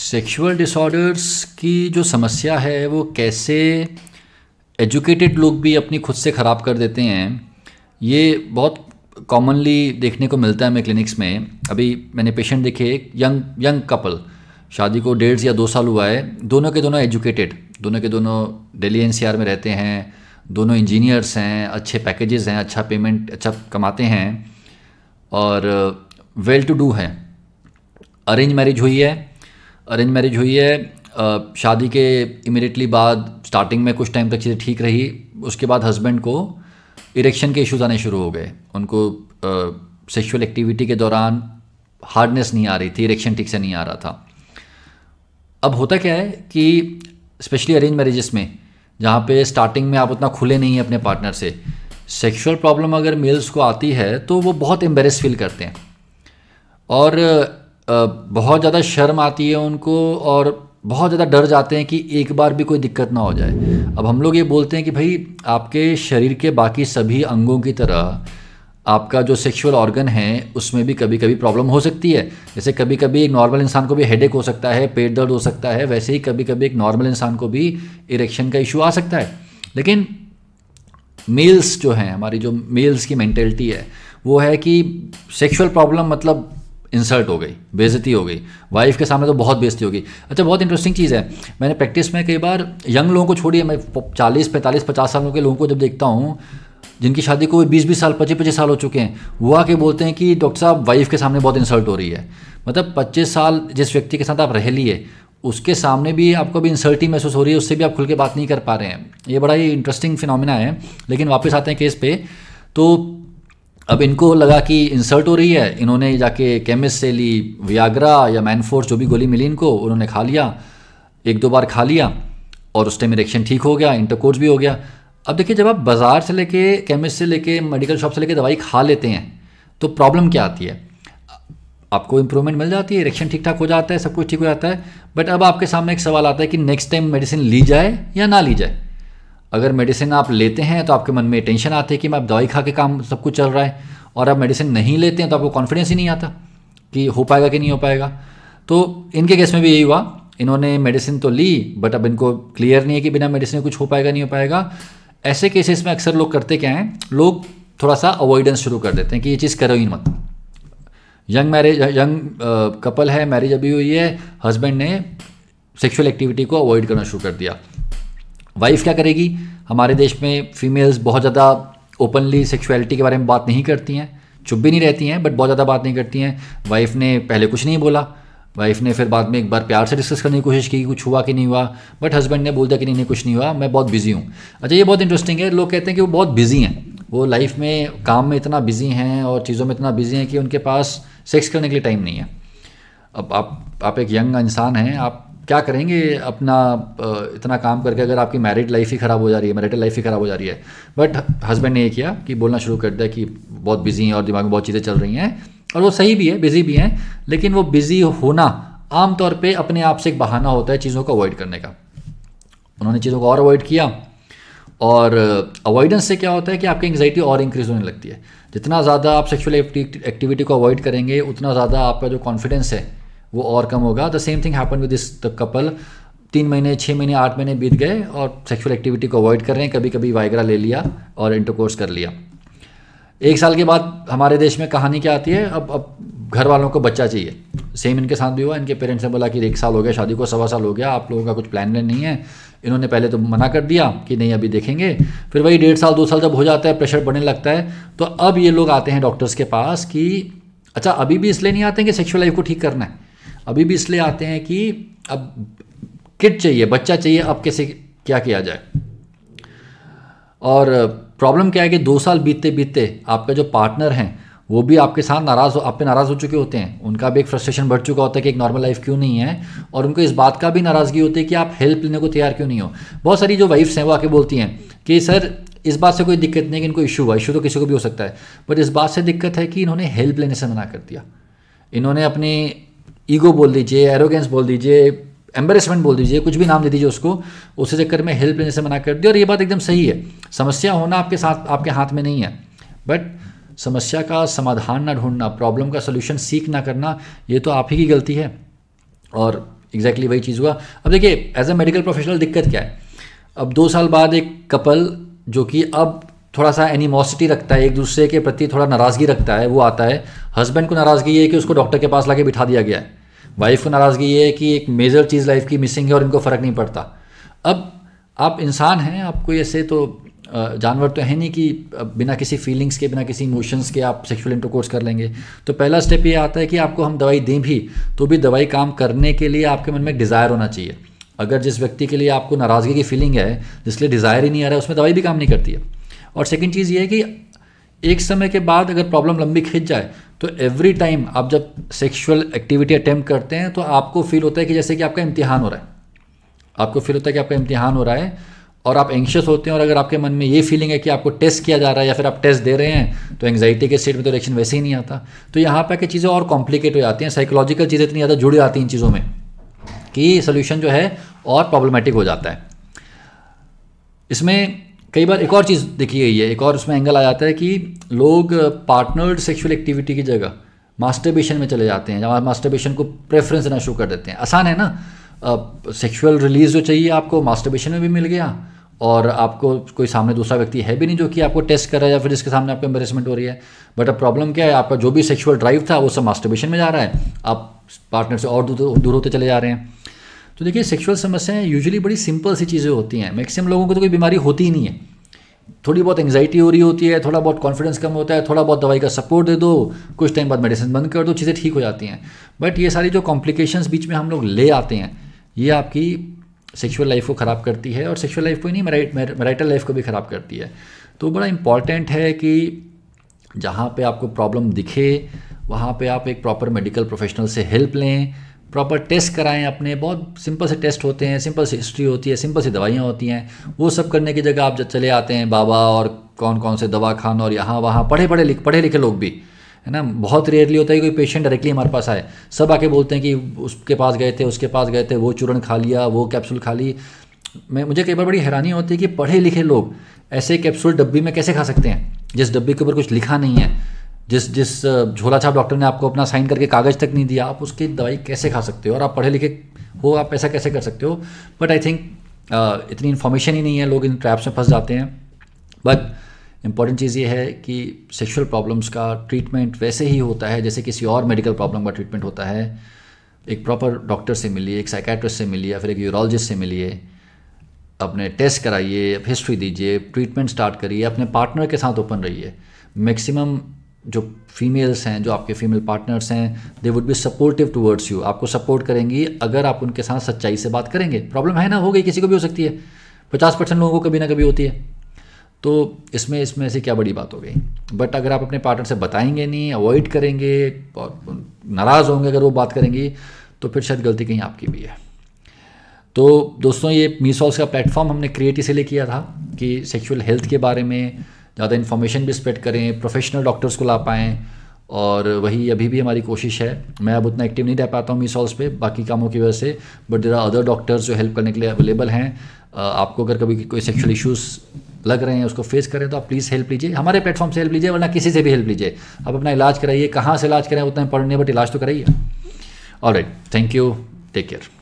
sexual disorders की जो समस्या है वो कैसे एजुकेटेड लोग भी अपनी खुद से ख़राब कर देते हैं ये बहुत कॉमनली देखने को मिलता है मैं क्लिनिक्स में अभी मैंने पेशेंट देखे एक यंग यंग कपल शादी को डेढ़ या दो साल हुआ है दोनों के दोनों एजुकेटेड दोनों के दोनों दिल्ली एनसीआर में रहते हैं दोनों इंजीनियर्स हैं अच्छे पैकेजेस हैं अच्छा पेमेंट अच्छा कमाते हैं और वेल टू डू है अरेंज मैरिज हुई है अरेंज मैरिज हुई है शादी के इमिडिएटली बाद स्टार्टिंग में कुछ टाइम तक चीज़ें ठीक रही उसके बाद हस्बैंड को इरेक्शन के इश्यूज आने शुरू हो गए उनको सेक्सुअल एक्टिविटी के दौरान हार्डनेस नहीं आ रही थी इरेक्शन ठीक से नहीं आ रहा था अब होता क्या है कि स्पेशली अरेंज मैरिजेस में जहाँ पे स्टार्टिंग में आप उतना खुले नहीं हैं अपने पार्टनर से सेक्सुअल प्रॉब्लम अगर मेल्स को आती है तो वो बहुत एम्बेरस फील करते हैं और बहुत ज़्यादा शर्म आती है उनको और बहुत ज़्यादा डर जाते हैं कि एक बार भी कोई दिक्कत ना हो जाए अब हम लोग ये बोलते हैं कि भाई आपके शरीर के बाकी सभी अंगों की तरह आपका जो सेक्सुअल ऑर्गन है उसमें भी कभी कभी प्रॉब्लम हो सकती है जैसे कभी कभी एक नॉर्मल इंसान को भी हेड हो सकता है पेट दर्द हो सकता है वैसे ही कभी कभी एक नॉर्मल इंसान को भी इरेक्शन का इशू आ सकता है लेकिन मेल्स जो हैं हमारी जो मेल्स की मैंटेलिटी है वो है कि सेक्सुअल प्रॉब्लम मतलब इंसल्ट हो गई बेजती हो गई वाइफ के सामने तो बहुत बेजती होगी अच्छा बहुत इंटरेस्टिंग चीज़ है मैंने प्रैक्टिस में कई बार यंग लोगों को छोड़िए मैं चालीस पैंतालीस पचास सालों के लोगों को जब देखता हूँ जिनकी शादी को बीस बीस साल पच्चीस पच्चीस साल हो चुके हैं वो आके बोलते हैं कि डॉक्टर साहब वाइफ के सामने बहुत इंसल्ट हो रही है मतलब पच्चीस साल जिस व्यक्ति के साथ आप रह लिए उसके सामने भी आपको भी इंसल्ट ही महसूस हो रही है उससे भी आप खुल के बात नहीं कर पा रहे हैं ये बड़ा ही इंटरेस्टिंग फिनोमिना है लेकिन वापस आते हैं केस पे तो अब इनको लगा कि इंसल्ट हो रही है इन्होंने जाके केमिस्ट से ली वियाग्रा या मैनफोर्स जो भी गोली मिली इनको उन्होंने खा लिया एक दो बार खा लिया और उस टाइम इरेक्शन ठीक हो गया इंटरकोर्स भी हो गया अब देखिए जब आप बाज़ार से लेके केमिस्ट से लेके मेडिकल शॉप से लेके दवाई खा लेते हैं तो प्रॉब्लम क्या आती है आपको इम्प्रूवमेंट मिल जाती है इरेक्शन ठीक ठाक हो जाता है सब कुछ ठीक हो जाता है बट अब आपके सामने एक सवाल आता है कि नेक्स्ट टाइम मेडिसिन ली जाए या ना ली जाए अगर मेडिसिन आप लेते हैं तो आपके मन में टेंशन आती है कि मैं दवाई खा के काम सब कुछ चल रहा है और आप मेडिसिन नहीं लेते हैं तो आपको कॉन्फिडेंस ही नहीं आता कि हो पाएगा कि नहीं हो पाएगा तो इनके केस में भी यही हुआ इन्होंने मेडिसिन तो ली बट अब इनको क्लियर नहीं है कि बिना मेडिसिन कुछ हो पाएगा नहीं हो पाएगा ऐसे केसेस में अक्सर लोग करते क्या हैं लोग थोड़ा सा अवॉइडेंस शुरू कर देते हैं कि ये चीज़ करो ही मत यंग मैरिज यंग कपल है मैरिज अभी हुई है हस्बैंड ने सेक्सुअल एक्टिविटी को अवॉइड करना शुरू कर दिया वाइफ क्या करेगी हमारे देश में फीमेल्स बहुत ज़्यादा ओपनली सेक्सुअलिटी के बारे में बात नहीं करती हैं चुप भी नहीं रहती हैं बट बहुत ज़्यादा बात नहीं करती हैं वाइफ ने पहले कुछ नहीं बोला वाइफ ने फिर बाद में एक बार प्यार से डिस्कस करने की कोशिश की कुछ हुआ कि नहीं हुआ बट हस्बैंड ने बोल दिया कि नहीं नहीं कुछ नहीं हुआ मैं बहुत बिजी हूँ अच्छा ये बहुत इंटरेस्टिंग है लोग कहते हैं कि वो बहुत बिजी हैं वो लाइफ में काम में इतना बिजी हैं और चीज़ों में इतना बिजी हैं कि उनके पास सेक्स करने के लिए टाइम नहीं है अब आप आप एक यंग इंसान हैं आप क्या करेंगे अपना इतना काम करके अगर आपकी मैरिड लाइफ ही ख़राब हो जा रही है मैरिटल लाइफ ही ख़राब हो जा रही है बट हस्बैंड ने ये किया कि बोलना शुरू कर दिया कि बहुत बिजी हैं और दिमाग में बहुत चीज़ें चल रही हैं और वो सही भी है बिज़ी भी हैं लेकिन वो बिज़ी होना आमतौर पर अपने आप से एक बहाना होता है चीज़ों को अवॉइड करने का उन्होंने चीज़ों को और अवॉइड किया और अवॉइडेंस से क्या होता है कि आपकी एंग्जाइटी और इंक्रीज होने लगती है जितना ज़्यादा आप सेक्सुअल एक्टिविटी को अवॉइड करेंगे उतना ज़्यादा आपका जो कॉन्फिडेंस है वो और कम होगा the same thing happen with this the couple तीन महीने छः महीने आठ महीने बीत गए और सेक्सुअल एक्टिविटी को अवॉइड कर रहे हैं कभी कभी वाइगरा ले लिया और इंटरकोर्स कर लिया एक साल के बाद हमारे देश में कहानी क्या आती है अब अब घर वालों को बच्चा चाहिए सेम इनके साथ भी हुआ इनके पेरेंट्स ने बोला कि एक साल हो गया शादी को सवा साल हो गया आप लोगों का कुछ प्लान नहीं है इन्होंने पहले तो मना कर दिया कि नहीं अभी देखेंगे फिर वही डेढ़ साल दो साल जब हो जाता है प्रेशर बढ़ने लगता है तो अब ये लोग आते हैं डॉक्टर्स के पास कि अच्छा अभी भी इसलिए नहीं आते हैं कि सेक्शुअल लाइफ को ठीक करना है अभी भी इसलिए आते हैं कि अब किट चाहिए बच्चा चाहिए अब कैसे क्या किया जाए और प्रॉब्लम क्या है कि दो साल बीतते बीतते आपका जो पार्टनर हैं वो भी आपके साथ नाराज़ हो आप पे नाराज़ हो चुके होते हैं उनका भी एक फ्रस्ट्रेशन बढ़ चुका होता है कि एक नॉर्मल लाइफ क्यों नहीं है और उनको इस बात का भी नाराज़गी होती है कि आप हेल्प लेने को तैयार क्यों नहीं हो बहुत सारी जो वाइफ्स हैं वो आके बोलती हैं कि सर इस बात से कोई दिक्कत नहीं है कि इनको इशू हुआ इशू तो किसी को भी हो सकता है बट इस बात से दिक्कत है कि इन्होंने हेल्प लेने से मना कर दिया इन्होंने अपनी ईगो बोल दीजिए एरोगेंस बोल दीजिए एम्बरेसमेंट बोल दीजिए कुछ भी नाम दे दीजिए उसको उसे चक्कर में हेल्प लेने से मना कर दिया और ये बात एकदम सही है समस्या होना आपके साथ आपके हाथ में नहीं है बट समस्या का समाधान ना ढूंढना प्रॉब्लम का सोल्यूशन सीख ना करना ये तो आप ही की गलती है और एग्जैक्टली exactly वही चीज़ हुआ अब देखिए एज अ मेडिकल प्रोफेशनल दिक्कत क्या है अब दो साल बाद एक कपल जो कि अब थोड़ा सा एनिमोसिटी रखता है एक दूसरे के प्रति थोड़ा नाराज़गी रखता है वो आता है हस्बैंड को नाराज़गी है कि उसको डॉक्टर के पास लाके बिठा दिया गया है वाइफ को नाराज़गी ये है कि एक मेजर चीज़ लाइफ की मिसिंग है और इनको फ़र्क नहीं पड़ता अब आप इंसान हैं आपको ऐसे तो जानवर तो है नहीं कि बिना किसी फीलिंग्स के बिना किसी इमोशंस के आप सेक्सुअल इंटरकोर्स कर लेंगे तो पहला स्टेप ये आता है कि आपको हम दवाई दें भी तो भी दवाई काम करने के लिए आपके मन में एक डिज़ायर होना चाहिए अगर जिस व्यक्ति के लिए आपको नाराज़गी की फीलिंग है जिसलिए डिज़ायर ही नहीं आ रहा है उसमें दवाई भी काम नहीं करती है और सेकेंड चीज़ ये है कि एक समय के बाद अगर प्रॉब्लम लंबी खिंच जाए तो एवरी टाइम आप जब सेक्सुअल एक्टिविटी अटैम्प्ट करते हैं तो आपको फील होता है कि जैसे कि आपका इम्तिहान हो रहा है आपको फील होता है कि आपका इम्तिहान हो रहा है और आप एंशियस होते हैं और अगर आपके मन में ये फीलिंग है कि आपको टेस्ट किया जा रहा है या फिर आप टेस्ट दे रहे हैं तो एंगजाइटी के स्टेट में तो रिएक्शन वैसे ही नहीं आता तो यहाँ पर आके चीज़ें और कॉम्प्लिकेट हो जाती हैं साइकोलॉजिकल चीज़ें इतनी ज़्यादा जुड़ जाती हैं इन चीज़ों में कि सोल्यूशन जो है और प्रॉब्लमेटिक हो जाता है इसमें कई बार एक और चीज़ देखी गई है एक और उसमें एंगल आ जाता है कि लोग पार्टनर्ड सेक्सुअल एक्टिविटी की जगह मास्टरबेशन में चले जाते हैं जहाँ मास्टरबेशन को प्रेफरेंस देना शुरू कर देते हैं आसान है ना सेक्सुअल रिलीज जो चाहिए आपको मास्टरबेशन में भी मिल गया और आपको कोई सामने दूसरा व्यक्ति है भी नहीं जो कि आपको टेस्ट कर रहा है या फिर जिसके सामने आपको एम्बरेसमेंट हो रही है बट अब प्रॉब्लम क्या है आपका जो भी सेक्सुअल ड्राइव था वो सब मास्टरबेशन में जा रहा है आप पार्टनर से और दूर दूर होते चले जा रहे हैं तो देखिए सेक्सुअल समस्याएं यूजुअली बड़ी सिंपल सी चीज़ें होती हैं मैक्सिमम लोगों को तो कोई बीमारी होती ही नहीं है थोड़ी बहुत एंगजाइटी हो रही होती है थोड़ा बहुत कॉन्फिडेंस कम होता है थोड़ा बहुत दवाई का सपोर्ट दे दो कुछ टाइम बाद मेडिसिन बंद कर दो चीज़ें ठीक हो जाती हैं बट ये सारी जो कॉम्प्लिकेशंस बीच में हम लोग ले आते हैं ये आपकी सेक्सुअल लाइफ को ख़राब करती है और सेक्सुअल लाइफ को ही नहीं मैराइटल लाइफ को भी ख़राब करती है तो बड़ा इंपॉर्टेंट है कि जहाँ पे आपको प्रॉब्लम दिखे वहाँ पे आप एक प्रॉपर मेडिकल प्रोफेशनल से हेल्प लें प्रॉपर टेस्ट कराएं अपने बहुत सिंपल से टेस्ट होते हैं सिंपल से हिस्ट्री होती है सिंपल सी दवाइयाँ होती हैं वो सब करने की जगह आप जब चले आते हैं बाबा और कौन कौन से दवा खान और यहाँ वहाँ पढ़े पढ़े लिख पढ़े लिखे लोग भी है ना बहुत रेयरली होता है कोई पेशेंट डायरेक्टली हमारे पास आए सब आके बोलते हैं कि उसके पास गए थे उसके पास गए थे वो चूर्ण खा लिया वो कैप्सूल खा ली मैं मुझे कई बार बड़ी हैरानी होती है कि पढ़े लिखे लोग ऐसे कैप्सूल डब्बी में कैसे खा सकते हैं जिस डब्बी के ऊपर कुछ लिखा नहीं है जिस जिस झोला छाप डॉक्टर ने आपको अपना साइन करके कागज़ तक नहीं दिया आप उसकी दवाई कैसे खा सकते हो और आप पढ़े लिखे हो आप ऐसा कैसे कर सकते हो बट आई थिंक इतनी इन्फॉर्मेशन ही नहीं है लोग इन ट्रैप्स में फंस जाते हैं बट इम्पॉर्टेंट चीज़ ये है कि सेक्शुअल प्रॉब्लम्स का ट्रीटमेंट वैसे ही होता है जैसे किसी और मेडिकल प्रॉब्लम का ट्रीटमेंट होता है एक प्रॉपर डॉक्टर से मिलिए एक साइकेट्रिस्ट से मिलिए या फिर एक यूरोलॉजिस्ट से मिलिए अपने टेस्ट कराइए हिस्ट्री दीजिए ट्रीटमेंट स्टार्ट करिए अपने पार्टनर के साथ ओपन रहिए मैक्सिमम जो फीमेल्स हैं जो आपके फीमेल पार्टनर्स हैं they would be supportive towards you आपको सपोर्ट करेंगी अगर आप उनके साथ सच्चाई से बात करेंगे प्रॉब्लम है ना हो गई किसी को भी हो सकती है पचास परसेंट लोगों को कभी ना कभी होती है तो इसमें इसमें से क्या बड़ी बात हो गई बट अगर आप अपने पार्टनर से बताएंगे नहीं अवॉइड करेंगे और नाराज़ होंगे अगर वो बात करेंगी तो फिर शायद गलती कहीं आपकी भी है तो दोस्तों ये मीसॉल्स का प्लेटफॉर्म हमने क्रिएट इसीलिए किया था कि सेक्सुअल हेल्थ के बारे में ज़्यादा इन्फॉर्मेशन भी स्प्रेड करें प्रोफेशनल डॉक्टर्स को ला पाएँ और वही अभी भी हमारी कोशिश है मैं अब उतना एक्टिव नहीं रह पाता हूँ मिसॉल्स पे बाकी कामों की वजह से but there are other doctors जो हेल्प करने के लिए अवेलेबल हैं आपको अगर कभी कोई सेक्शुअल इशूज़ लग रहे हैं उसको फेस करें तो आप प्लीज़ हेल्प लीजिए हमारे प्लेटफॉर्म से हेल्प लीजिए वरना किसी से भी हेल्प लीजिए आप अपना इलाज कराइए कहाँ से इलाज कराएं उतना पढ़ने नहीं बट इलाज तो कराइए all right thank you take care